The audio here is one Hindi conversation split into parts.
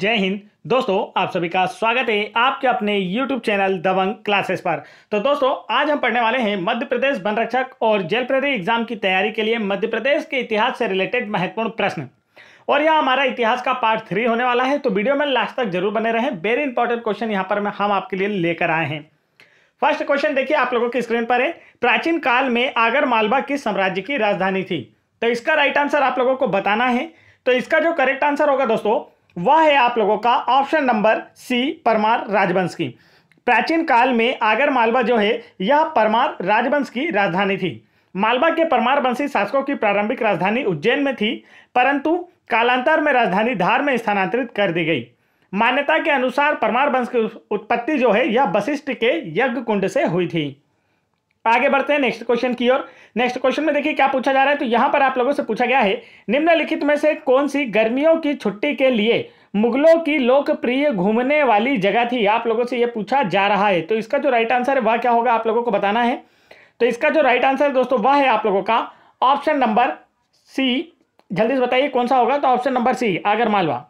जय हिंद दोस्तों आप सभी का स्वागत है आपके अपने YouTube चैनल दबंग क्लासेस पर तो दोस्तों आज हम पढ़ने वाले हैं मध्य प्रदेश वन रक्षक और जेल प्रहरी एग्जाम की तैयारी के लिए मध्य प्रदेश के इतिहास से रिलेटेड महत्वपूर्ण प्रश्न और यह हमारा इतिहास का पार्ट थ्री होने वाला है तो वीडियो में लास्ट तक जरूर बने रहें वेरी इंपॉर्टेंट क्वेश्चन यहाँ पर हम आपके लिए लेकर आए हैं फर्स्ट क्वेश्चन देखिए आप लोगों की स्क्रीन पर है प्राचीन काल में आगर मालवा किस साम्राज्य की राजधानी थी तो इसका राइट आंसर आप लोगों को बताना है तो इसका जो करेक्ट आंसर होगा दोस्तों वह है आप लोगों का ऑप्शन नंबर सी परमार राजवंश की प्राचीन काल में आगर मालवा जो है यह परमार राजवंश की राजधानी थी मालवा के परमार वंशी शासकों की प्रारंभिक राजधानी उज्जैन में थी परंतु कालांतर में राजधानी धार में स्थानांतरित कर दी गई मान्यता के अनुसार परमार वंश की उत्पत्ति जो है यह वशिष्ठ के यज्ञ कुंड से हुई थी आगे बढ़ते हैं नेक्स्ट क्वेश्चन की ओर नेक्स्ट क्वेश्चन में देखिए क्या पूछा जा रहा है तो यहाँ पर आप लोगों से पूछा गया है निम्नलिखित में से कौन सी गर्मियों की छुट्टी के लिए मुगलों की लोकप्रिय घूमने वाली जगह थी आप लोगों से यह पूछा जा रहा है तो इसका जो राइट आंसर है वह क्या होगा आप लोगों को बताना है तो इसका जो राइट आंसर दोस्तों वह है आप लोगों का ऑप्शन नंबर सी जल्दी से बताइए कौन सा होगा तो option number C Agar Malwa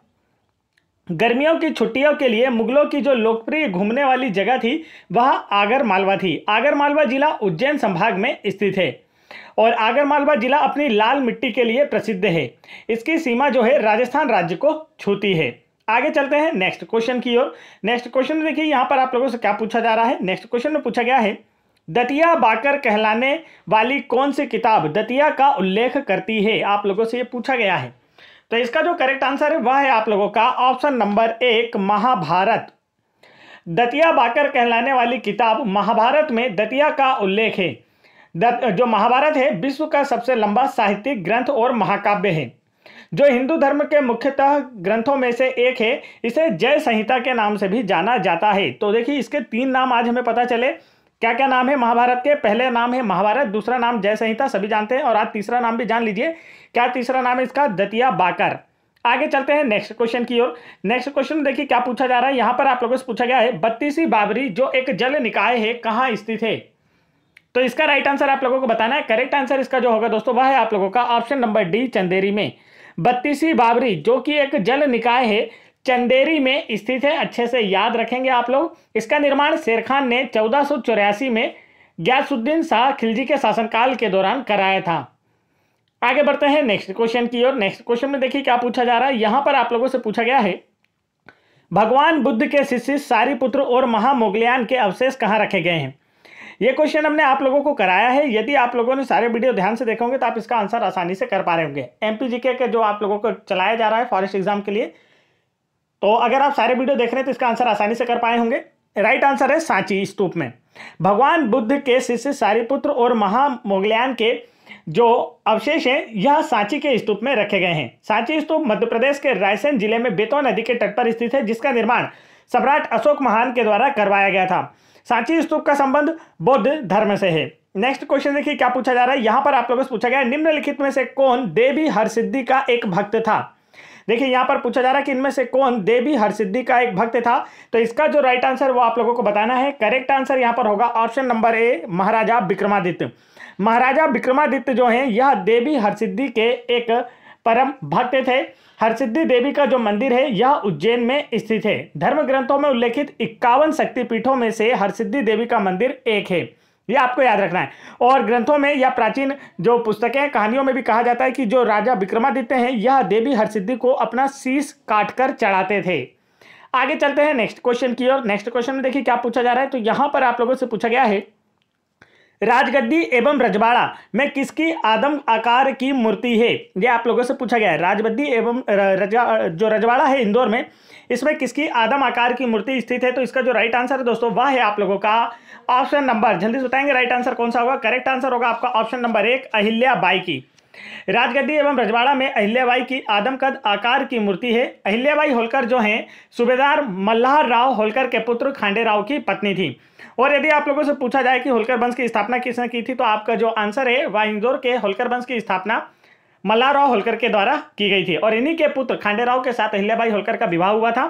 गर्मियों की छुट्टियों के लिए मुगलों की जो लोकप्रिय घूमने वाली जगह थी वह आगर मालवा थी आगर मालवा जिला उज्जैन संभाग में स्थित है और आगर मालवा जिला अपनी लाल मिट्टी के लिए प्रसिद्ध है इसकी सीमा जो है राजस्थान राज्य को छूती है आगे चलते हैं नेक्स्ट क्वेश्चन की ओर नेक्स्ट क्वेश्चन देखिए यहाँ पर आप लोगों से क्या पूछा जा रहा है नेक्स्ट क्वेश्चन में पूछा गया है दतिया बाकर कहलाने वाली कौन सी किताब दतिया का उल्लेख करती है आप लोगों से ये पूछा गया है तो इसका जो करेक्ट आंसर है वह है आप लोगों का ऑप्शन नंबर एक महाभारत दतिया बाकर कहलाने वाली किताब महाभारत में दतिया का उल्लेख है दत, जो महाभारत है विश्व का सबसे लंबा साहित्यिक ग्रंथ और महाकाव्य है जो हिंदू धर्म के मुख्यतः ग्रंथों में से एक है इसे जय संहिता के नाम से भी जाना जाता है तो देखिए इसके तीन नाम आज हमें पता चले क्या क्या नाम है महाभारत के पहले नाम है महाभारत दूसरा नाम जय संहिता सभी जानते हैं और आज तीसरा नाम भी जान लीजिए क्या तीसरा नाम है इसका दतिया बाकर आगे चलते हैं नेक्स्ट क्वेश्चन की ओर नेक्स्ट क्वेश्चन देखिए क्या पूछा जा रहा है यहां पर आप लोगों से पूछा गया है बत्तीसी बाबरी जो एक जल निकाय है कहां स्थित है तो इसका राइट आंसर आप लोगों को बताना है करेक्ट आंसर इसका जो होगा दोस्तों वह है आप लोगों का ऑप्शन नंबर डी चंदेरी में बत्तीसी बाबरी जो कि एक जल निकाय है चंदेरी में स्थित है अच्छे से याद रखेंगे आप लोग इसका निर्माण शेरखान ने चौदह में ग्यासुद्दीन शाह खिलजी के शासनकाल के दौरान कराया था आगे बढ़ते हैं नेक्स्ट क्वेश्चन की ओर नेक्स्ट क्वेश्चन में देखिए क्या पूछा जा रहा है यहां पर आप लोगों से पूछा गया है भगवान बुद्ध के शिष्य पुत्र और महामोगलियान के अवशेष कहाँ रखे गए हैं ये क्वेश्चन हमने आप लोगों को कराया है यदि आप लोगों ने सारे वीडियो ध्यान से देखोगे तो आप इसका आंसर आसानी से कर पा रहे होंगे एमपीजीके के जो आप लोगों को चलाया जा रहा है फॉरेस्ट एग्जाम के लिए तो अगर आप सारे वीडियो देख रहे हैं तो इसका आंसर आसानी से कर पाए होंगे राइट आंसर है सांची स्तूप में भगवान बुद्ध के शिष्य सारी और महामोगल्यान के जो अवशेष हैं यह सांची के स्तूप में रखे गए हैं सांची स्तूप मध्य प्रदेश के रायसेन जिले में बेतवा नदी के तट पर स्थित है जिसका निर्माण सम्राट अशोक महान के द्वारा करवाया गया था सांची स्तूप का संबंध बौद्ध धर्म से है नेक्स्ट क्वेश्चन देखिए क्या पूछा जा रहा है यहाँ पर आप लोगों से पूछा गया निम्नलिखित में से कौन देवी हरसिद्धि का एक भक्त था देखिए यहाँ पर पूछा जा रहा है कि इनमें से कौन देवी हरसिद्धि का एक भक्त था तो इसका जो राइट आंसर वो आप लोगों को बताना है करेक्ट आंसर यहाँ पर होगा option number A Maharaja Vikramaditya Maharaja Vikramaditya जो हैं यह देवी हरसिद्धि के एक परम भक्त थे हरसिद्धि देवी का जो मंदिर है यह उज्जैन में स्थित है धर्म ग्रंथों में उल्लेखित इक्यावन शक्तिपीठों में से हरसिद्धि देवी का मंदिर एक है ये आपको याद रखना है और ग्रंथों में या प्राचीन जो पुस्तकें कहानियों में भी कहा जाता है कि जो राजा विक्रमादित्य हैं यह देवी हरसिद्धि को अपना शीस काट कर चढ़ाते थे आगे चलते हैं नेक्स्ट क्वेश्चन की ओर नेक्स्ट क्वेश्चन में देखिए क्या पूछा जा रहा है तो यहाँ पर आप लोगों से पूछा गया है राजगद्दी एवं रजवाड़ा में किसकी आदम आकार की मूर्ति है ये आप लोगों से पूछा गया है राजगद्दी एवं रजा जो रजवाड़ा है इंदौर में इसमें किसकी आदम आकार की मूर्ति स्थित है तो इसका जो राइट आंसर है दोस्तों वह है आप लोगों का ऑप्शन नंबर जल्दी से बताएंगे राइट आंसर कौन सा होगा करेक्ट आंसर होगा आपका ऑप्शन नंबर एक अहिल्या बाई की राजगद्दी एवं रजवाड़ा में अहिल्याबाई की आदमकद आकार की मूर्ति है अहिल्याबाई होलकर जो हैं सूबेदार मल्हार राव होलकर के पुत्र खांडे राव की पत्नी थी और यदि आप लोगों से पूछा जाए कि होलकर वंश की स्थापना किसने की थी तो आपका जो आंसर है वह इंदौर के होलकर वंश की स्थापना मल्लाराव होलकर के द्वारा की गई थी और इन्हीं के पुत्र खांडेराव के साथ अहिल्याबाई होलकर का विवाह हुआ था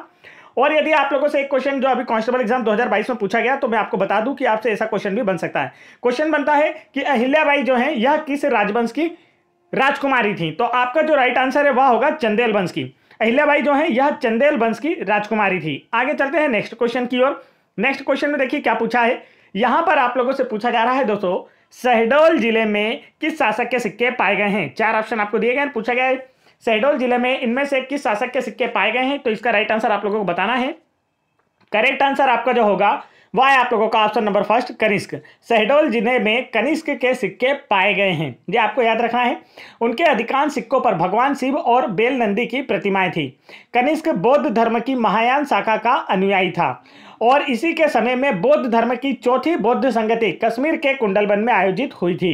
और यदि आप लोगों से एक क्वेश्चन जो अभी कांस्टेबल एग्जाम 2022 में पूछा गया तो मैं आपको बता दूं कि आपसे ऐसा क्वेश्चन भी बन सकता है क्वेश्चन बनता है कि अहिल्याबाई जो है यह किस राजवंश की राजकुमारी थी तो आपका जो राइट आंसर है वह होगा चंदेल वंश की अहिल्याबाई जो है यह चंदेल वंश की राजकुमारी थी आगे चलते हैं नेक्स्ट क्वेश्चन की ओर नेक्स्ट क्वेश्चन में देखिए क्या पूछा है यहां पर आप लोगों से पूछा जा रहा है दोस्तों शहडोल जिले में किस शासक के सिक्के पाए गए हैं चार ऑप्शन आपको दिए गए हैं पूछा गया है शहडोल जिले में इनमें से किस शासक के सिक्के पाए गए हैं तो इसका राइट आंसर आप लोगों को बताना है करेक्ट आंसर आपका जो होगा वह है आप लोगों का option number first Kanishka Shahdol जिले में कनिष्क के सिक्के पाए गए हैं ये आपको याद रखना है उनके अधिकांश सिक्कों पर भगवान शिव और बेल नंदी की प्रतिमाएं थी कनिष्क बौद्ध धर्म की महायान शाखा का अनुयायी था और इसी के समय में बौद्ध धर्म की चौथी बौद्ध संगति कश्मीर के कुंडलबन में आयोजित हुई थी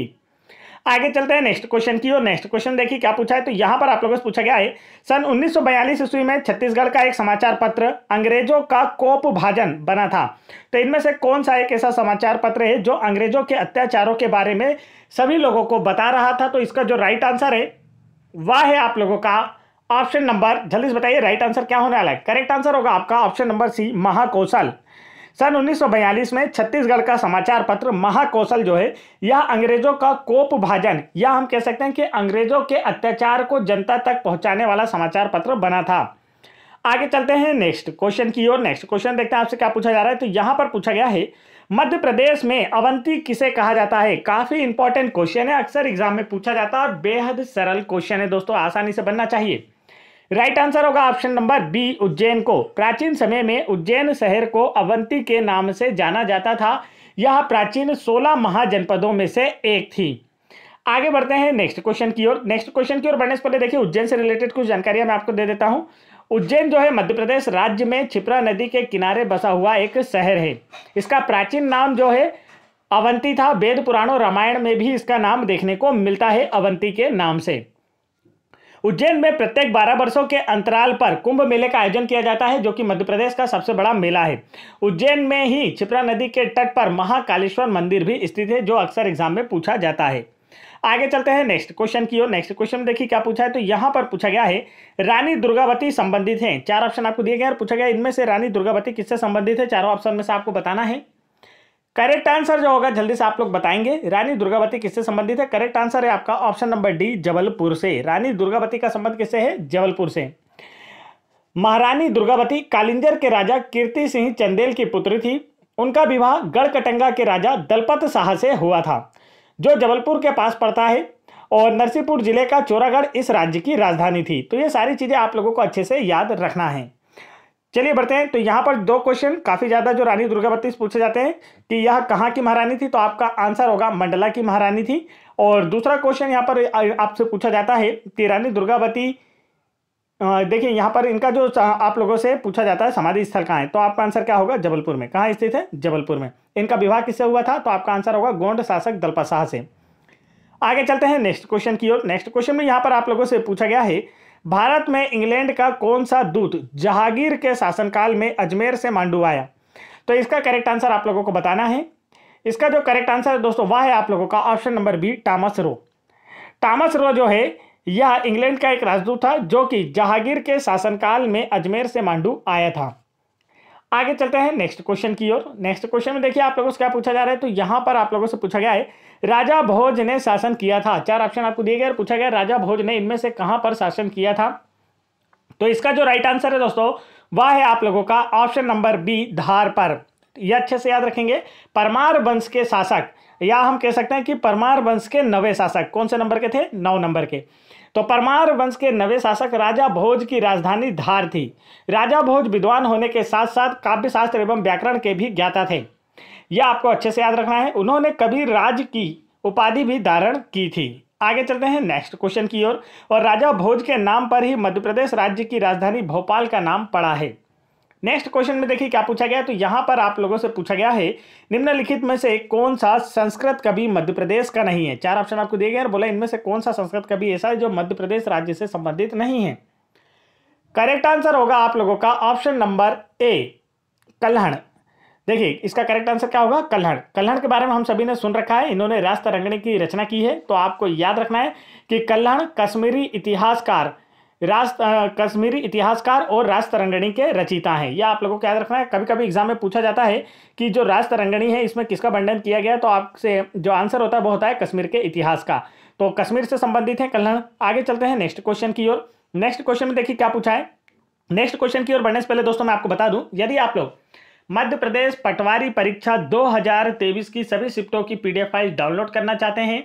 आगे चलते हैं नेक्स्ट क्वेश्चन की ओर नेक्स्ट क्वेश्चन देखिए क्या पूछा है तो यहाँ पर आप लोगों से पूछा गया है सन 1942 ईस्वी में छत्तीसगढ़ का एक समाचार पत्र अंग्रेजों का कोप भाजन बना था तो इनमें से कौन सा एक ऐसा समाचार पत्र है जो अंग्रेजों के अत्याचारों के बारे में सभी लोगों को बता रहा था तो इसका जो राइट आंसर है वह है आप लोगों का ऑप्शन नंबर जल्दी से बताइए राइट आंसर क्या होने वाला है करेक्ट आंसर होगा आपका ऑप्शन नंबर सी महाकौशल सन 1942 में छत्तीसगढ़ का समाचार पत्र महाकौशल जो है यह अंग्रेजों का कोप भाजन या हम कह सकते हैं कि अंग्रेजों के अत्याचार को जनता तक पहुंचाने वाला समाचार पत्र बना था आगे चलते हैं नेक्स्ट क्वेश्चन की ओर नेक्स्ट क्वेश्चन देखते हैं आपसे क्या पूछा जा रहा है तो यहाँ पर पूछा गया है मध्य प्रदेश में अवंती किसे कहा जाता है काफी इंपॉर्टेंट क्वेश्चन है अक्सर एग्जाम में पूछा जाता है और बेहद सरल क्वेश्चन है दोस्तों आसानी से बनना चाहिए राइट आंसर होगा ऑप्शन नंबर बी उज्जैन को प्राचीन समय में उज्जैन शहर को अवंती के नाम से जाना जाता था यह प्राचीन 16 महाजनपदों में से एक थी आगे बढ़ते हैं नेक्स्ट क्वेश्चन की ओर नेक्स्ट क्वेश्चन की ओर बढ़ने से पहले देखिए उज्जैन से रिलेटेड कुछ जानकारियां मैं आपको दे देता हूं उज्जैन जो है मध्य प्रदेश राज्य में छिपरा नदी के किनारे बसा हुआ एक शहर है इसका प्राचीन नाम जो है अवंती था वेद पुराणों रामायण में भी इसका नाम देखने को मिलता है अवंती के नाम से उज्जैन में प्रत्येक 12 वर्षों के अंतराल पर कुंभ मेले का आयोजन किया जाता है जो कि मध्य प्रदेश का सबसे बड़ा मेला है उज्जैन में ही छिपरा नदी के तट पर महाकालेश्वर मंदिर भी स्थित है जो अक्सर एग्जाम में पूछा जाता है आगे चलते हैं नेक्स्ट क्वेश्चन की ओर नेक्स्ट क्वेश्चन देखिए क्या पूछा है तो यहाँ पर पूछा गया है रानी दुर्गावती संबंधित हैं चार ऑप्शन आपको दिए गए और पूछा गया इनमें से रानी दुर्गावती किससे संबंधित है चारों ऑप्शन में से आपको बताना है करेक्ट आंसर जो होगा जल्दी से आप लोग बताएंगे रानी दुर्गावती किससे संबंधित है करेक्ट आंसर है आपका ऑप्शन नंबर डी जबलपुर से रानी दुर्गावती का संबंध किससे है जबलपुर से महारानी दुर्गावती कालिंजर के राजा कीर्ति सिंह चंदेल की पुत्री थी उनका विवाह गढ़कटंगा के राजा दलपत शाह से हुआ था जो जबलपुर के पास पड़ता है और नरसिंहपुर जिले का चोरागढ़ इस राज्य की राजधानी थी तो ये सारी चीज़ें आप लोगों को अच्छे से याद रखना है चलिए बढ़ते हैं तो यहाँ पर दो क्वेश्चन काफी ज्यादा जो रानी दुर्गावती से पूछे जाते हैं कि यह कहाँ की महारानी थी तो आपका आंसर होगा मंडला की महारानी थी और दूसरा क्वेश्चन यहाँ पर आपसे पूछा जाता है कि रानी दुर्गावती देखिए यहाँ पर इनका जो आप लोगों से पूछा जाता है समाधि स्थल कहाँ है तो आपका आंसर क्या होगा जबलपुर में कहाँ स्थित है जबलपुर में इनका विवाह किससे हुआ था तो आपका आंसर होगा गोंड शासक दलपा शाह से आगे चलते हैं नेक्स्ट क्वेश्चन की ओर नेक्स्ट क्वेश्चन में यहाँ पर आप लोगों से पूछा गया है भारत में इंग्लैंड का कौन सा दूत जहांगीर के शासनकाल में अजमेर से मांडू आया तो इसका करेक्ट आंसर आप लोगों को बताना है इसका जो करेक्ट आंसर है दोस्तों वह है आप लोगों का option number B Thomas Roe Thomas Roe जो है यह इंग्लैंड का एक राजदूत था जो कि जहांगीर के शासनकाल में अजमेर से मांडू आया था आगे चलते हैं नेक्स्ट क्वेश्चन की ओर नेक्स्ट क्वेश्चन में देखिए आप लोगों से क्या पूछा जा रहा है तो यहाँ पर आप लोगों से पूछा गया है राजा भोज ने शासन किया था चार ऑप्शन आपको दिए गए और पूछा गया राजा भोज ने इनमें से कहाँ पर शासन किया था तो इसका जो राइट आंसर है दोस्तों वह है आप लोगों का ऑप्शन नंबर बी धार पर यह अच्छे से याद रखेंगे परमार वंश के शासक या हम कह सकते हैं कि परमार वंश के नवे शासक कौन से नंबर के थे नौ नंबर के तो परमार वंश के नवे शासक राजा भोज की राजधानी धार थी राजा भोज विद्वान होने के साथ साथ काव्यशास्त्र एवं व्याकरण के भी ज्ञाता थे यह आपको अच्छे से याद रखना है उन्होंने कभी राज की उपाधि भी धारण की थी आगे चलते हैं नेक्स्ट क्वेश्चन की ओर और, और राजा भोज के नाम पर ही मध्य प्रदेश राज्य की राजधानी भोपाल का नाम पड़ा है नेक्स्ट क्वेश्चन में देखिए क्या पूछा गया तो यहाँ पर आप लोगों से पूछा गया है निम्नलिखित में से कौन सा संस्कृत कवि मध्य प्रदेश का नहीं है चार ऑप्शन आपको दिए गए और बोला इनमें से कौन सा संस्कृत कवि ऐसा है जो मध्य प्रदेश राज्य से संबंधित नहीं है करेक्ट आंसर होगा आप लोगों का ऑप्शन नंबर ए कल्हण देखिए इसका करेक्ट आंसर क्या होगा कल्हण कल्हण के बारे में हम सभी ने सुन रखा है इन्होंने रास्ता रंगने की रचना की है तो आपको याद रखना है कि कल्हण कश्मीरी इतिहासकार राज कश्मीरी इतिहासकार और राज तरंगणी के रचिता हैं यह आप लोगों को याद रखना है कभी कभी एग्जाम में पूछा जाता है कि जो राज तरंगणी है इसमें किसका वर्णन किया गया तो आपसे जो आंसर होता है वो होता है कश्मीर के इतिहास का तो कश्मीर से संबंधित है कल्याण आगे चलते हैं नेक्स्ट क्वेश्चन की ओर नेक्स्ट क्वेश्चन में देखिए क्या पूछा है नेक्स्ट क्वेश्चन की ओर बढ़ने से पहले दोस्तों मैं आपको बता दूं यदि आप लोग मध्य प्रदेश पटवारी परीक्षा 2023 की सभी शिफ्टों की पीडीएफ फाइल डाउनलोड करना चाहते हैं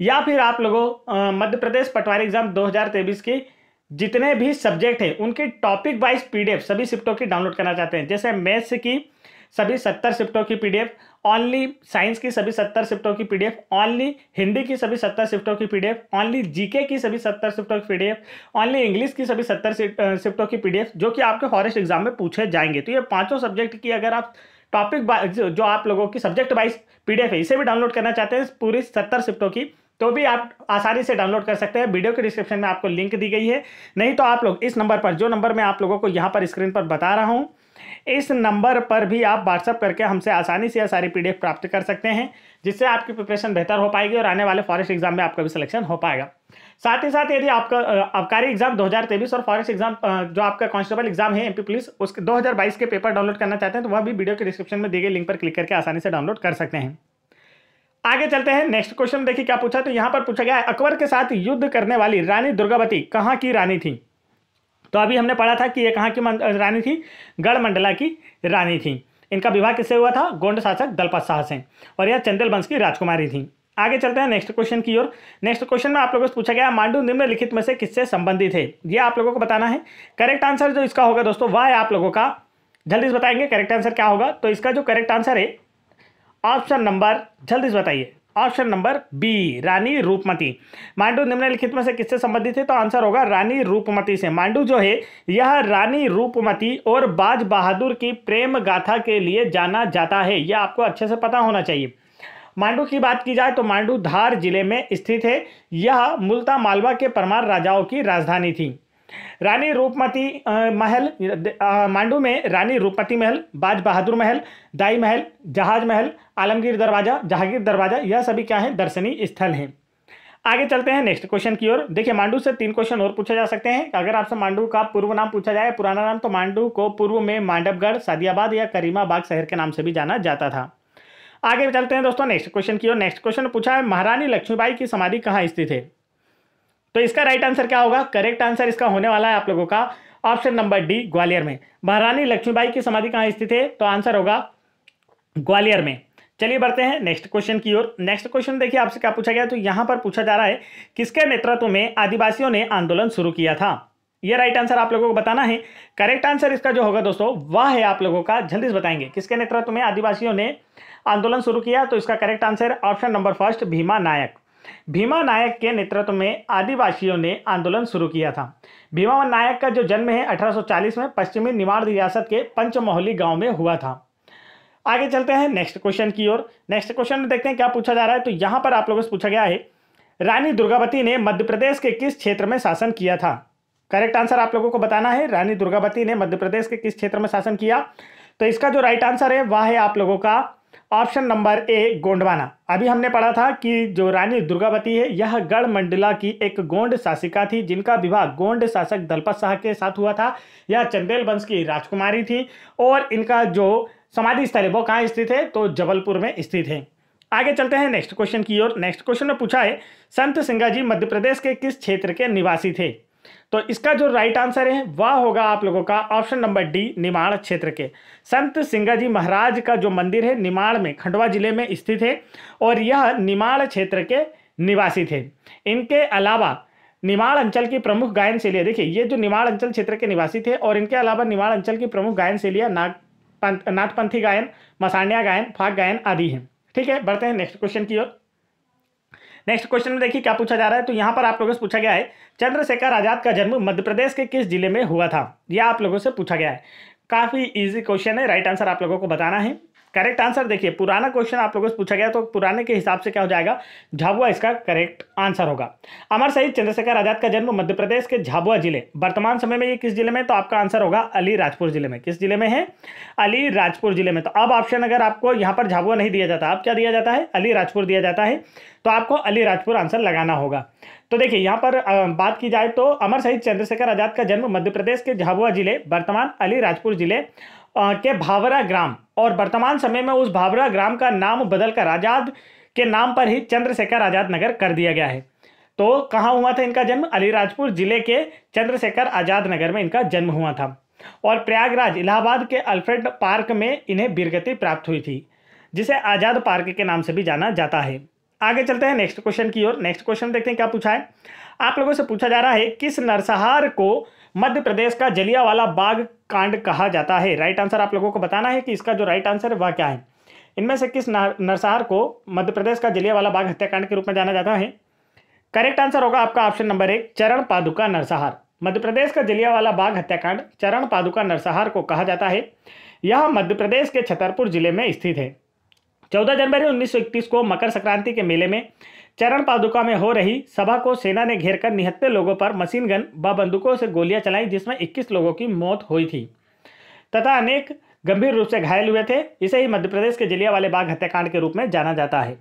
या फिर आप लोगों मध्य प्रदेश पटवारी एग्जाम 2023 की जितने भी सब्जेक्ट हैं उनके टॉपिक वाइज पीडीएफ सभी शिफ्टों की डाउनलोड करना चाहते हैं जैसे मैथ्स की सभी सत्तर शिफ्टों की पीडीएफ ओनली साइंस की सभी सत्तर शिफ्टों की पीडीएफ ओनली हिंदी की सभी सत्तर शिफ्टों की पीडीएफ ओनली जीके की सभी सत्तर शिफ्टों की पीडीएफ ओनली इंग्लिश की सभी सत्तर शिफ्टों की पीडीएफ जो कि आपके फॉरेस्ट एग्जाम में पूछे जाएंगे तो ये पांचों सब्जेक्ट की अगर आप टॉपिक जो आप लोगों की सब्जेक्ट वाइज पीडीएफ है इसे भी डाउनलोड करना चाहते हैं पूरी सत्तर शिफ्टों की तो भी आप आसानी से डाउनलोड कर सकते हैं वीडियो के डिस्क्रिप्शन में आपको लिंक दी गई है नहीं तो आप लोग इस नंबर पर जो नंबर मैं आप लोगों को यहाँ पर स्क्रीन पर बता रहा हूँ इस नंबर पर भी आप व्हाट्सअप करके हमसे आसानी से यह सारी पीडीएफ प्राप्त कर सकते हैं जिससे आपकी प्रिपरेशन बेहतर हो पाएगी और आने वाले फॉरेस्ट एग्जाम में आपका भी सिलेक्शन हो पाएगा साथ ही साथ यदि आपका अबकारी एग्जाम 2023 और फॉरेस्ट एग्जाम जो आपका कांस्टेबल एग्जाम है एमपी पुलिस उसके 2022 के पेपर डाउनलोड करना चाहते हैं तो वह भी वीडियो के डिस्क्रिप्शन में दिए गए लिंक पर क्लिक करके आसानी से डाउनलोड कर सकते हैं आगे चलते हैं नेक्स्ट क्वेश्चन देखिए क्या पूछा तो यहां पर पूछा गया है अकबर के साथ युद्ध करने वाली रानी दुर्गावती कहाँ की रानी थी तो अभी हमने पढ़ा था कि ये कहाँ की रानी थी गढ़मंडला की रानी थी इनका विवाह किससे हुआ था गोंड शासक दलपत शाह से और यह चंदेल वंश की राजकुमारी थी आगे चलते हैं नेक्स्ट क्वेश्चन की ओर नेक्स्ट क्वेश्चन में आप लोगों से पूछा गया मांडू निम्नलिखित में से किससे संबंधित है ये आप लोगों को बताना है करेक्ट आंसर जो इसका होगा दोस्तों वह है आप लोगों का जल्दी से बताएंगे करेक्ट आंसर क्या होगा तो इसका जो करेक्ट आंसर है ऑप्शन नंबर जल्दी से बताइए option number B Rani Roopmati Mandu निम्नलिखित में से किससे संबंधित है तो आंसर होगा रानी रूपमती से मांडू जो है यह रानी रूपमती और बाज बहादुर की प्रेम गाथा के लिए जाना जाता है यह आपको अच्छे से पता होना चाहिए मांडू की बात की जाए तो मांडू धार जिले में स्थित है यह मुल्ता मालवा के परमार राजाओं की राजधानी थी रानी रूपमती महल मांडू में रानी रूपमती महल बाज बहादुर महल दाई महल जहाज महल आलमगीर दरवाजा जहांगीर दरवाजा यह सभी क्या है दर्शनीय स्थल हैं आगे चलते हैं नेक्स्ट क्वेश्चन की ओर देखिए मांडू से तीन क्वेश्चन और पूछे जा सकते हैं अगर आपसे मांडू का पूर्व नाम पूछा जाए पुराना नाम तो मांडू को पूर्व में मांडवगढ़ सादियाबाद या करीमाबाग शहर के नाम से भी जाना जाता था आगे चलते हैं दोस्तों नेक्स्ट क्वेश्चन की ओर नेक्स्ट क्वेश्चन पूछा है महारानी लक्ष्मीबाई की समाधि कहाँ स्थित है तो इसका राइट आंसर क्या होगा करेक्ट आंसर इसका होने वाला है आप लोगों का ऑप्शन नंबर डी ग्वालियर में महारानी लक्ष्मीबाई की समाधि कहां स्थित है तो आंसर होगा ग्वालियर में चलिए बढ़ते हैं नेक्स्ट क्वेश्चन की ओर नेक्स्ट क्वेश्चन देखिए आपसे क्या पूछा गया तो यहां पर पूछा जा रहा है किसके नेतृत्व में आदिवासियों ने आंदोलन शुरू किया था यह राइट आंसर आप लोगों को बताना है करेक्ट आंसर इसका जो होगा दोस्तों वह है आप लोगों का जल्दी से बताएंगे किसके नेतृत्व में आदिवासियों ने आंदोलन शुरू किया तो इसका correct answer option number first Bhima Nayak Bhima Nayak के नेतृत्व में आदिवासियों ने आंदोलन शुरू किया था भीमा नायक का जो जन्म है 1840 में पश्चिमी निवाड़ रियासत के पंचमोहली गांव में हुआ था आगे चलते हैं नेक्स्ट क्वेश्चन की ओर नेक्स्ट क्वेश्चन में देखते हैं क्या पूछा जा रहा है तो यहाँ पर आप लोगों से पूछा गया है रानी दुर्गावती ने मध्य प्रदेश के किस क्षेत्र में शासन किया था करेक्ट आंसर आप लोगों को बताना है रानी दुर्गावती ने मध्य प्रदेश के किस क्षेत्र में शासन किया तो इसका जो राइट आंसर है वह है आप लोगों का ऑप्शन नंबर ए गोंडवाना अभी हमने पढ़ा था कि जो रानी दुर्गावती है यह गढ़ मंडला की एक गोंड शासिका थी जिनका विवाह गोंड शासक दलपत शाह के साथ हुआ था यह चंदेल वंश की राजकुमारी थी और इनका जो समाधि स्थल है वो कहाँ स्थित है तो जबलपुर में स्थित है आगे चलते हैं नेक्स्ट क्वेश्चन की ओर नेक्स्ट क्वेश्चन में पूछा है संत सिंगाजी मध्य प्रदेश के किस क्षेत्र के निवासी थे तो इसका जो राइट आंसर है वह होगा आप लोगों का ऑप्शन नंबर डी निमाड़ क्षेत्र के संत सिंगा जी महाराज का जो मंदिर है निमाड़ में खंडवा जिले में स्थित है और यह निमाड़ क्षेत्र के निवासी थे इनके अलावा निमाड़ अंचल की प्रमुख गायन शैलियाँ देखिए ये जो निमाड़ अंचल क्षेत्र के निवासी थे और इनके अलावा निमाड़ अंचल की प्रमुख गायन शैलियाँ नाग नाथपंथी गायन मसानिया गायन फाग गायन आदि हैं ठीक है बढ़ते हैं नेक्स्ट क्वेश्चन की ओर नेक्स्ट क्वेश्चन में देखिए क्या पूछा जा रहा है तो यहाँ पर आप लोगों से पूछा गया है चंद्रशेखर आजाद का जन्म मध्य प्रदेश के किस जिले में हुआ था यह आप लोगों से पूछा गया है काफ़ी इजी क्वेश्चन है राइट आंसर आप लोगों को बताना है करेक्ट आंसर देखिए पुराना क्वेश्चन आप लोगों से पूछा गया तो पुराने के हिसाब से क्या हो जाएगा झाबुआ इसका करेक्ट आंसर होगा अमर शहीद चंद्रशेखर आजाद का जन्म मध्य प्रदेश के झाबुआ जिले वर्तमान समय में ये किस जिले में तो आपका आंसर होगा अली राजपुर जिले में किस जिले में है अली राजपुर जिले में तो अब ऑप्शन अगर आपको यहाँ पर झाबुआ नहीं दिया जाता अब क्या दिया जाता है अली राजपुर दिया जाता है तो आपको अली राजपुर आंसर लगाना होगा तो देखिए यहाँ पर बात की जाए तो अमर शहीद चंद्रशेखर आजाद का जन्म मध्य प्रदेश के झाबुआ जिले वर्तमान अली राजपुर जिले के भावरा ग्राम और वर्तमान समय में उस भावरा ग्राम का नाम बदलकर आज़ाद के नाम पर ही चंद्रशेखर आज़ाद नगर कर दिया गया है तो कहाँ हुआ था इनका जन्म अलीराजपुर जिले के चंद्रशेखर आज़ाद नगर में इनका जन्म हुआ था और प्रयागराज इलाहाबाद के अल्फ्रेड पार्क में इन्हें बीरगति प्राप्त हुई थी जिसे आज़ाद पार्क के नाम से भी जाना जाता है आगे चलते हैं नेक्स्ट क्वेश्चन की ओर नेक्स्ट क्वेश्चन देखते हैं क्या पूछा है आप लोगों से पूछा जा रहा है किस नरसहार को मध्य प्रदेश का जलियावाला बाग कांड कहा जाता है राइट आंसर आप लोगों को बताना है कि इसका जो राइट आंसर है वह क्या है इनमें से किस नरसार को मध्य प्रदेश का जलियावाला बाग हत्याकांड के रूप में जाना जाता है करेक्ट आंसर होगा आपका ऑप्शन नंबर एक चरण पादुका नरसहार मध्य प्रदेश का जलियावाला बाग हत्याकांड चरण पादुका नरसहार को कहा जाता है यह मध्य प्रदेश के छतरपुर जिले में स्थित है 14 जनवरी 1931 को मकर संक्रांति के मेले में चरण पादुका में हो रही सभा को सेना ने घेरकर निहत्ते लोगों पर मशीन गन व बंदूकों से गोलियां चलाई जिसमें 21 लोगों की मौत हुई थी तथा अनेक गंभीर रूप से घायल हुए थे इसे ही मध्य प्रदेश के वाले बाघ हत्याकांड के रूप में जाना जाता है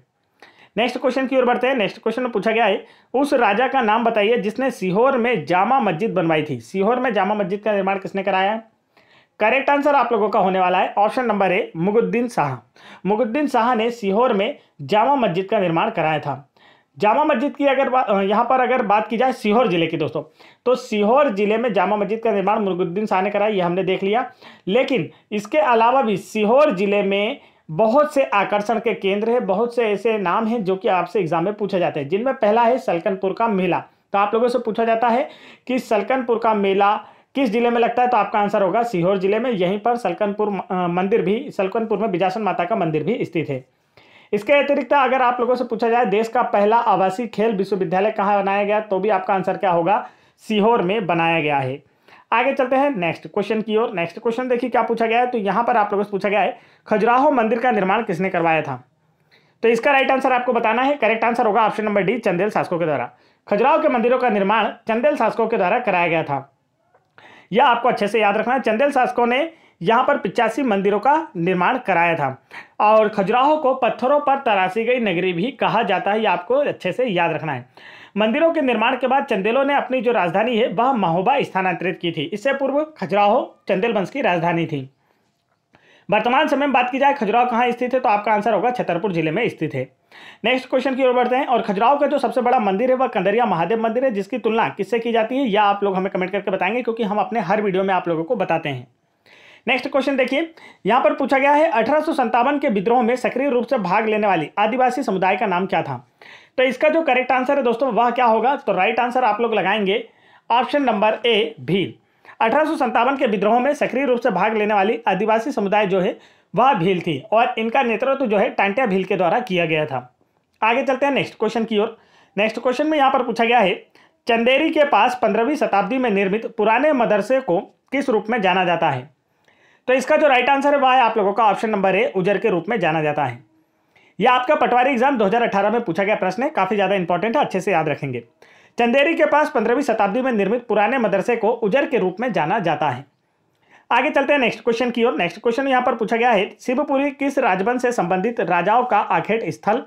नेक्स्ट क्वेश्चन की ओर बढ़ते हैं नेक्स्ट क्वेश्चन में पूछा गया है उस राजा का नाम बताइए जिसने सीहोर में जामा मस्जिद बनवाई थी सीहोर में जामा मस्जिद का निर्माण किसने कराया करेक्ट आंसर आप लोगों का होने वाला है option number A Muguddin Shah Muguddin Shah ने सीहोर में जामा मस्जिद का निर्माण कराया था जामा मस्जिद की अगर यहाँ पर अगर बात की जाए सीहोर ज़िले की दोस्तों तो सीहोर ज़िले में जामा मस्जिद का निर्माण मुर्गुद्दीन शाह ने कराया ये हमने देख लिया लेकिन इसके अलावा भी सीहोर ज़िले में बहुत से आकर्षण के केंद्र हैं बहुत से ऐसे नाम हैं जो कि आपसे एग्जाम में पूछे जाते हैं जिनमें पहला है सलकनपुर का मेला तो आप लोगों से पूछा जाता है कि सलकनपुर का मेला किस जिले में लगता है तो आपका आंसर होगा सीहोर जिले में यहीं पर सलकनपुर मंदिर भी सलकनपुर में बिजासन माता का मंदिर भी स्थित है इसके अतिरिक्त अगर आप लोगों से पूछा जाए देश का पहला आवासीय खेल विश्वविद्यालय कहाँ बनाया गया तो भी आपका आंसर क्या होगा सीहोर में बनाया गया है आगे चलते हैं नेक्स्ट क्वेश्चन की ओर नेक्स्ट क्वेश्चन देखिए क्या पूछा गया है तो यहाँ पर आप लोगों से पूछा गया है खजुराहो मंदिर का निर्माण किसने करवाया था तो इसका राइट आंसर आपको बताना है करेक्ट आंसर होगा ऑप्शन नंबर डी चंदेल शासकों के द्वारा खजुराहो के मंदिरों का निर्माण चंदेल शासकों के द्वारा कराया गया था यह आपको अच्छे से याद रखना है चंदेल शासकों ने यहाँ पर पिचासी मंदिरों का निर्माण कराया था और खजुराहो को पत्थरों पर तराशी गई नगरी भी कहा जाता है ये आपको अच्छे से याद रखना है मंदिरों के निर्माण के बाद चंदेलों ने अपनी जो राजधानी है वह महोबा स्थानांतरित की थी इससे पूर्व खजुराहो चंदेल वंश की राजधानी थी वर्तमान समय में बात की जाए खजुराहो कहाँ स्थित है तो आपका आंसर होगा छतरपुर जिले में स्थित है नेक्स्ट क्वेश्चन की ओर बढ़ते हैं और खजुराहो का जो सबसे बड़ा मंदिर है वह कंदरिया महादेव मंदिर है जिसकी तुलना किससे की जाती है या आप लोग हमें कमेंट करके बताएंगे क्योंकि हम अपने हर वीडियो में आप लोगों को बताते हैं नेक्स्ट क्वेश्चन देखिए यहाँ पर पूछा गया है अठारह के विद्रोह में सक्रिय रूप से भाग लेने वाली आदिवासी समुदाय का नाम क्या था तो इसका जो करेक्ट आंसर है दोस्तों वह क्या होगा तो राइट आंसर आप लोग लगाएंगे ऑप्शन नंबर ए भील अठारह के विद्रोह में सक्रिय रूप से भाग लेने वाली आदिवासी समुदाय जो है वह भील थी और इनका नेतृत्व जो है टांटिया भील के द्वारा किया गया था आगे चलते हैं नेक्स्ट क्वेश्चन की ओर नेक्स्ट क्वेश्चन में यहाँ पर पूछा गया है चंदेरी के पास पंद्रहवीं शताब्दी में निर्मित पुराने मदरसे को किस रूप में जाना जाता है तो इसका जो राइट आंसर है वह है आप लोगों का ऑप्शन नंबर ए उजर के रूप में जाना जाता है यह आपका पटवारी एग्जाम 2018 में पूछा गया प्रश्न है काफ़ी ज़्यादा इंपॉर्टेंट है अच्छे से याद रखेंगे चंदेरी के पास पंद्रहवीं शताब्दी में निर्मित पुराने मदरसे को उजर के रूप में जाना जाता है आगे चलते हैं नेक्स्ट क्वेश्चन की ओर नेक्स्ट क्वेश्चन यहाँ पर पूछा गया है शिवपुरी किस राजवंश से संबंधित राजाओं का आखेट स्थल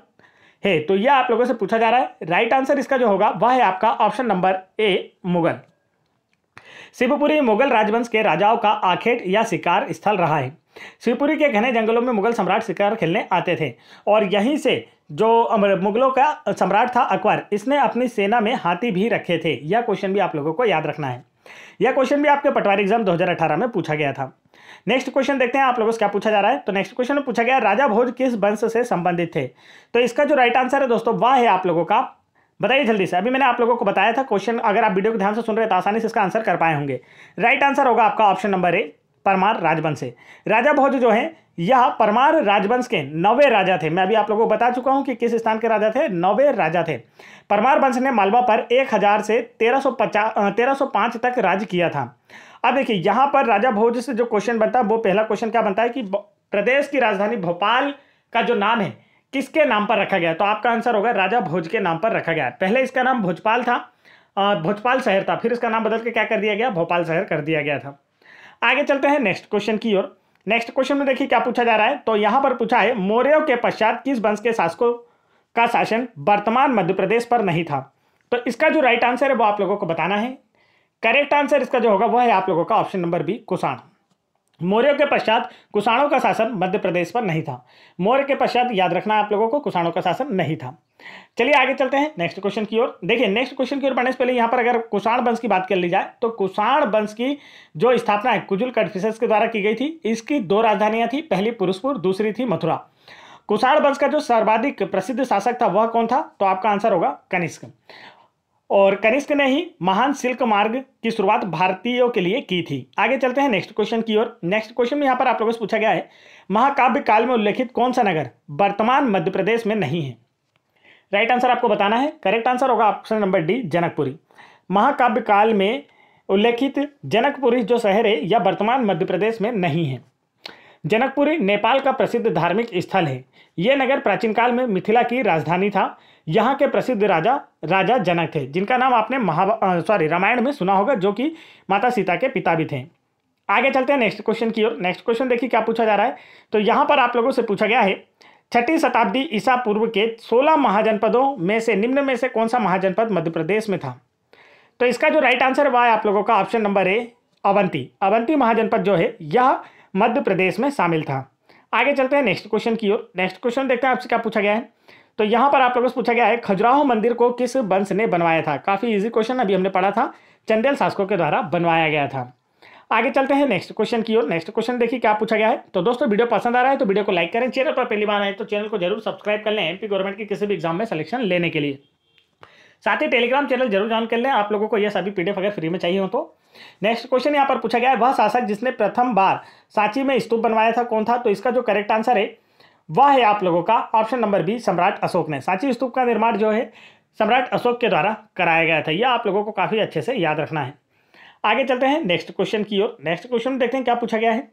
है तो यह आप लोगों से पूछा जा रहा है राइट आंसर इसका जो होगा वह है आपका option number A Mughal Shivpuri Mughal राजवंश के राजाओं का आखेट या शिकार स्थल रहा है शिवपुरी के घने जंगलों में मुगल सम्राट शिकार खेलने आते थे और यहीं से जो मुगलों का सम्राट था अकबर इसने अपनी सेना में हाथी भी रखे थे यह क्वेश्चन भी आप लोगों को याद रखना है यह क्वेश्चन भी आपके पटवारी एग्जाम 2018 में पूछा गया था नेक्स्ट क्वेश्चन देखते हैं आप लोगों से क्या पूछा जा रहा है तो नेक्स्ट क्वेश्चन में पूछा गया राजा भोज किस वंश से संबंधित थे तो इसका जो राइट आंसर है दोस्तों वह है आप लोगों का बताइए जल्दी से अभी मैंने आप लोगों को बताया था क्वेश्चन अगर आप वीडियो को ध्यान से सुन रहे तो आसानी से इसका आंसर कर पाए होंगे राइट आंसर होगा आपका ऑप्शन नंबर ए परमार राजवंश है राजा भोज जो है यह परमार राजवंश के नवे राजा थे मैं अभी आप लोगों को बता चुका हूं कि किस स्थान के राजा थे नवे राजा थे परमार वंश ने मालवा पर 1000 से 1350 पांच तक राज किया था अब देखिए यहां पर राजा भोज से जो क्वेश्चन बनता है वो पहला क्वेश्चन क्या बनता है कि प्रदेश की राजधानी भोपाल का जो नाम है किसके नाम पर रखा गया तो आपका आंसर होगा राजा भोज के नाम पर रखा गया पहले इसका नाम भोजपाल था भोजपाल शहर था फिर इसका नाम बदल के क्या कर दिया गया भोपाल शहर कर दिया गया था आगे चलते हैं नेक्स्ट क्वेश्चन की ओर नेक्स्ट क्वेश्चन में देखिए क्या पूछा जा रहा है तो यहां पर पूछा है मौर्यों के पश्चात किस वंश के शासकों का शासन वर्तमान मध्य प्रदेश पर नहीं था तो इसका जो राइट आंसर है वो आप लोगों को बताना है करेक्ट आंसर इसका जो होगा वह है आप लोगों का ऑप्शन नंबर बी कुशाण मौर्यों के पश्चात कुषाणों का शासन मध्य प्रदेश पर नहीं था मौर्य के पश्चात याद रखना आप लोगों को कुषाणों का शासन नहीं था चलिए आगे चलते हैं नेक्स्ट क्वेश्चन की ओर देखिए नेक्स्ट क्वेश्चन की ओर बढ़ने से पहले यहाँ पर अगर कुषाण वंश की बात कर ली जाए तो कुषाण वंश की जो स्थापना है कुजुल कन्फ्यूशस के द्वारा की गई थी इसकी दो राजधानियां थी पहली पुरुषपुर दूसरी थी मथुरा कुषाण वंश का जो सर्वाधिक प्रसिद्ध शासक था वह कौन था तो आपका आंसर होगा कनिष्क और कनिष्क ने ही महान सिल्क मार्ग की शुरुआत भारतीयों के लिए की थी आगे चलते हैं नेक्स्ट क्वेश्चन की ओर नेक्स्ट क्वेश्चन में यहाँ पर आप लोगों से पूछा गया है महाकाव्य काल में उल्लेखित कौन सा नगर वर्तमान मध्य प्रदेश में नहीं है राइट आंसर आपको बताना है करेक्ट आंसर होगा ऑप्शन नंबर डी जनकपुरी महाकाव्य काल में उल्लेखित जनकपुरी जो शहर है यह वर्तमान मध्य प्रदेश में नहीं है जनकपुरी नेपाल का प्रसिद्ध धार्मिक स्थल है यह नगर प्राचीन काल में मिथिला की राजधानी था यहाँ के प्रसिद्ध राजा राजा जनक थे जिनका नाम आपने महा सॉरी रामायण में सुना होगा जो कि माता सीता के पिता भी थे आगे चलते हैं नेक्स्ट क्वेश्चन की ओर नेक्स्ट क्वेश्चन देखिए क्या पूछा जा रहा है तो यहाँ पर आप लोगों से पूछा गया है छठी शताब्दी ईसा पूर्व के सोलह महाजनपदों में से निम्न में से कौन सा महाजनपद मध्य प्रदेश में था तो इसका जो राइट आंसर हुआ है आप लोगों का option number A Avanti Avanti महाजनपद जो है यह मध्य प्रदेश में शामिल था आगे चलते हैं नेक्स्ट क्वेश्चन की ओर नेक्स्ट क्वेश्चन देखते हैं आपसे क्या पूछा गया है तो यहाँ पर आप लोगों से पूछा गया है खजुराहो मंदिर को किस वंश ने बनवाया था काफ़ी इजी क्वेश्चन अभी हमने पढ़ा था चंदेल शासकों के द्वारा बनवाया गया था आगे चलते हैं नेक्स्ट क्वेश्चन की ओर नेक्स्ट क्वेश्चन देखिए क्या पूछा गया है तो दोस्तों वीडियो पसंद आ रहा है तो वीडियो को लाइक करें चैनल पर पहली बार आए तो चैनल को जरूर सब्सक्राइब कर लें एमपी गवर्नमेंट के किसी भी एग्जाम में सिलेक्शन लेने के लिए साथ ही टेलीग्राम चैनल जरूर ज्वाइन कर लें आप लोगों को यह सभी पीडीएफ अगर फ्री में चाहिए हो तो नेक्स्ट क्वेश्चन यहाँ पर पूछा गया है वह शासक जिसने प्रथम बार सांची में स्तूप बनवाया था कौन था तो इसका जो करेक्ट आंसर है वह है आप लोगों का ऑप्शन नंबर बी सम्राट अशोक ने सांची स्तूप का निर्माण जो है सम्राट अशोक के द्वारा कराया गया था यह आप लोगों को काफ़ी अच्छे से याद रखना है आगे चलते हैं नेक्स्ट क्वेश्चन की ओर नेक्स्ट क्वेश्चन में देखते हैं क्या पूछा गया है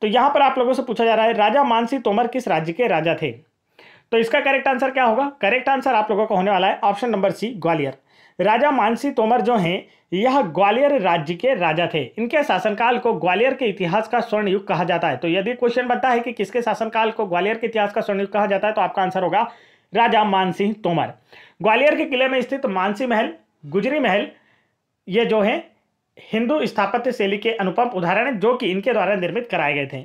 तो यहाँ पर आप लोगों से पूछा जा रहा है राजा मानसी तोमर किस राज्य के राजा थे तो इसका करेक्ट आंसर क्या होगा करेक्ट आंसर आप लोगों का होने वाला है option number C Gwalior Raja Mansi Tomar जो हैं यह ग्वालियर राज्य के राजा थे इनके शासनकाल को ग्वालियर के इतिहास का स्वर्ण युग कहा जाता है तो यदि क्वेश्चन बनता है कि किसके शासनकाल को ग्वालियर के इतिहास का स्वर्ण युग कहा जाता है तो आपका आंसर होगा राजा मानसिंह तोमर ग्वालियर के किले में स्थित मानसी महल गुजरी महल ये जो है हिंदू स्थापत्य शैली के अनुपम उदाहरण जो कि इनके द्वारा निर्मित कराए गए थे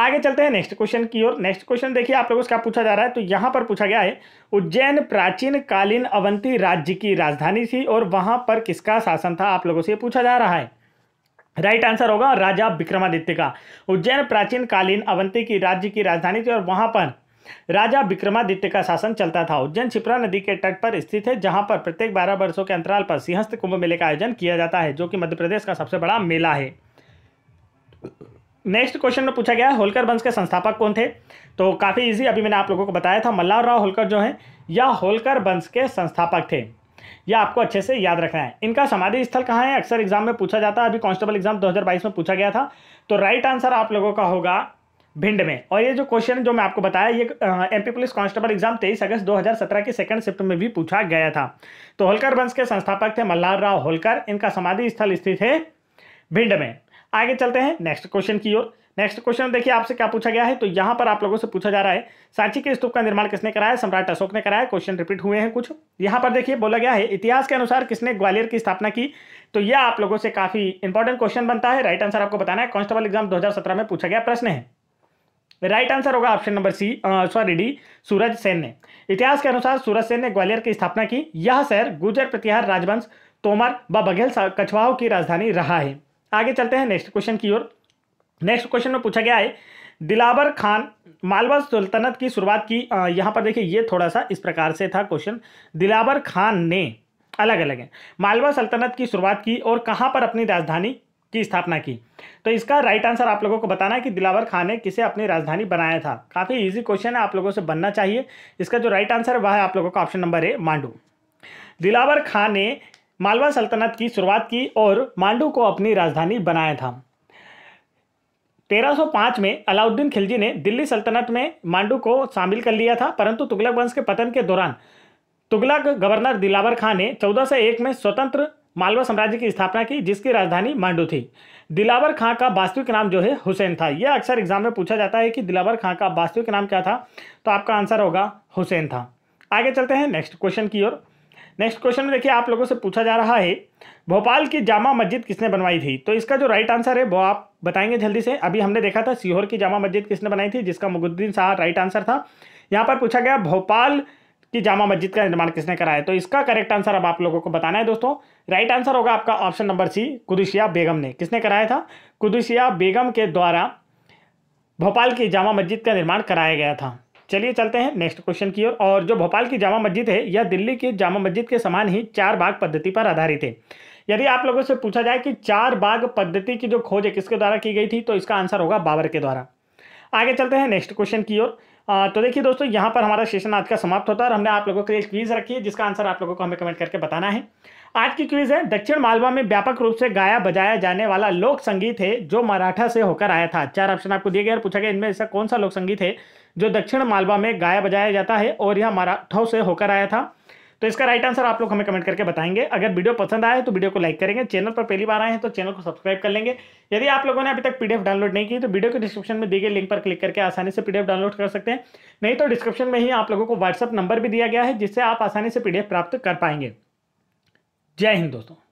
आगे चलते हैं नेक्स्ट क्वेश्चन की ओर नेक्स्ट क्वेश्चन देखिए आप लोगों से क्या पूछा जा रहा है तो यहाँ पर पूछा गया है उज्जैन प्राचीन कालीन अवंती राज्य की राजधानी थी और वहाँ पर किसका शासन था आप लोगों से पूछा जा रहा है राइट आंसर होगा राजा विक्रमादित्य का उज्जैन प्राचीन कालीन अवंती की राज्य की राजधानी थी और वहाँ पर राजा विक्रमादित्य का शासन चलता था उज्जैन छिपरा नदी के तट पर स्थित है जहां पर प्रत्येक 12 वर्षों के अंतराल पर सिंहस्थ कुंभ मेले का आयोजन किया जाता है जो कि मध्य प्रदेश का सबसे बड़ा मेला है नेक्स्ट क्वेश्चन में पूछा गया होलकर वंश के संस्थापक कौन थे तो काफ़ी इजी अभी मैंने आप लोगों को बताया था मल्लार राव होलकर जो हैं या होलकर वंश के संस्थापक थे यह आपको अच्छे से याद रखना है इनका समाधि स्थल कहाँ है अक्सर एग्जाम में पूछा जाता है अभी कॉन्स्टेबल एग्जाम 2022 में पूछा गया था तो राइट आंसर आप लोगों का होगा भिंड में और ये जो क्वेश्चन जो मैं आपको बताया ये एमपी पुलिस कांस्टेबल एग्जाम 23 अगस्त 2017 के सेकंड शिफ्ट में भी पूछा गया था तो होलकर वंश के संस्थापक थे मल्हार राव होलकर इनका समाधि स्थल स्थित है भिंड में आगे चलते हैं नेक्स्ट क्वेश्चन की ओर नेक्स्ट क्वेश्चन देखिए आपसे क्या पूछा गया है तो यहाँ पर आप लोगों से पूछा जा रहा है सांची के स्तूप का निर्माण किसने कराया सम्राट अशोक ने कराया क्वेश्चन रिपीट हुए हैं कुछ यहाँ पर देखिए बोला गया है इतिहास के अनुसार किसने ग्वालियर की स्थापना की तो यह आप लोगों से काफी इंपॉर्टेंट क्वेश्चन बनता है राइट आंसर आपको बताना है कॉन्स्टेबल एग्जाम दो में पूछा गया प्रश्न है राइट आंसर होगा option number C sorry D Suraj Sen ने इतिहास के अनुसार सूरज सेन ने ग्वालियर की स्थापना की यह शहर गुजर प्रतिहार राजवंश तोमर व बघेल कछवाहों की राजधानी रहा है आगे चलते हैं नेक्स्ट क्वेश्चन की ओर नेक्स्ट क्वेश्चन में पूछा गया है दिलावर खान मालवा सुल्तनत की शुरुआत की यहाँ पर देखिए ये थोड़ा सा इस प्रकार से था क्वेश्चन दिलावर खान ने अलग अलग है मालवा सल्तनत की शुरुआत की और कहाँ पर अपनी राजधानी की स्थापना की तो इसका राइट आंसर आप लोगों को बताना है कि दिलावर खान ने किसे अपनी राजधानी बनाया था काफ़ी इजी क्वेश्चन है आप लोगों से बनना चाहिए इसका जो राइट आंसर है वह है आप लोगों का ऑप्शन नंबर है मांडू दिलावर खान ने मालवा सल्तनत की शुरुआत की और मांडू को अपनी राजधानी बनाया था 1305 में अलाउद्दीन खिलजी ने दिल्ली सल्तनत में मांडू को शामिल कर लिया था परंतु तुगलक वंश के पतन के दौरान तुगलक गवर्नर दिलावर खां ने 1401 में स्वतंत्र मालवा साम्राज्य की स्थापना की जिसकी राजधानी मांडू थी दिलावर खां का वास्तविक नाम जो है हुसैन था यह अक्सर एग्जाम में पूछा जाता है कि दिलावर खां का वास्तविक नाम क्या था तो आपका आंसर होगा हुसैन था आगे चलते हैं नेक्स्ट क्वेश्चन की ओर नेक्स्ट क्वेश्चन में देखिए आप लोगों से पूछा जा रहा है भोपाल की जामा मस्जिद किसने बनवाई थी तो इसका जो राइट आंसर है वो आप बताएंगे जल्दी से अभी हमने देखा था सीहोर की जामा मस्जिद किसने बनाई थी जिसका मुगुद्दीन शाह राइट आंसर था यहाँ पर पूछा गया भोपाल की जामा मस्जिद का निर्माण किसने कराया तो इसका करेक्ट आंसर अब आप लोगों को बताना है दोस्तों राइट आंसर होगा आपका ऑप्शन नंबर सी कुदुशिया बेगम ने किसने कराया था कुदुशिया बेगम के द्वारा भोपाल की जामा मस्जिद का निर्माण कराया गया था चलिए चलते हैं नेक्स्ट क्वेश्चन की ओर और, और जो भोपाल की जामा मस्जिद है यह दिल्ली की जामा मस्जिद के समान ही चार बाग पद्धति पर आधारित है यदि आप लोगों से पूछा जाए कि चार बाग पद्धति की जो खोज है किसके द्वारा की गई थी तो इसका आंसर होगा बाबर के द्वारा आगे चलते हैं नेक्स्ट क्वेश्चन की ओर तो देखिए दोस्तों यहाँ पर हमारा सेशन आज का समाप्त होता है और हमने आप लोगों के लिए क्वीज़ रखी है जिसका आंसर आप लोगों को हमें कमेंट करके बताना है आज की क्वीज़ है दक्षिण मालवा में व्यापक रूप से गाया बजाया जाने वाला लोक संगीत है जो मराठा से होकर आया था चार ऑप्शन आपको दिए गए और पूछा गया इनमें ऐसा कौन सा लोक संगीत है जो दक्षिण मालवा में गाया बजाया जाता है और यह मराठों से होकर आया था तो इसका राइट आंसर आप लोग हमें कमेंट करके बताएंगे अगर वीडियो पसंद आए तो वीडियो को लाइक करेंगे चैनल पर पहली बार आए हैं तो चैनल को सब्सक्राइब कर लेंगे यदि आप लोगों ने अभी तक पीडीएफ डाउनलोड नहीं की तो वीडियो के डिस्क्रिप्शन में दी गई लिंक पर क्लिक करके आसानी से पीडीएफ डाउनलोड कर सकते हैं नहीं तो डिस्क्रिप्शन में ही आप लोगों को व्हाट्सअप नंबर भी दिया गया है जिससे आप आसानी से पीडीएफ प्राप्त कर पाएंगे जय हिंद दोस्तों